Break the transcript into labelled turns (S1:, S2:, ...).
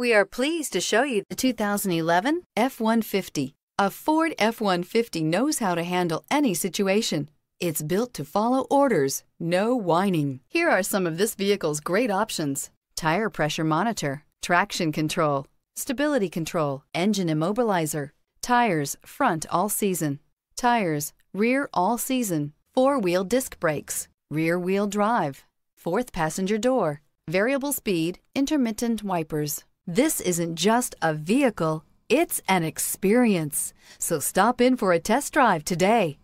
S1: We are pleased to show you the 2011 F-150. A Ford F-150 knows how to handle any situation. It's built to follow orders, no whining. Here are some of this vehicle's great options. Tire pressure monitor, traction control, stability control, engine immobilizer, tires front all season, tires rear all season, four-wheel disc brakes, rear wheel drive, fourth passenger door, variable speed, intermittent wipers. This isn't just a vehicle, it's an experience. So
S2: stop in for a test drive today.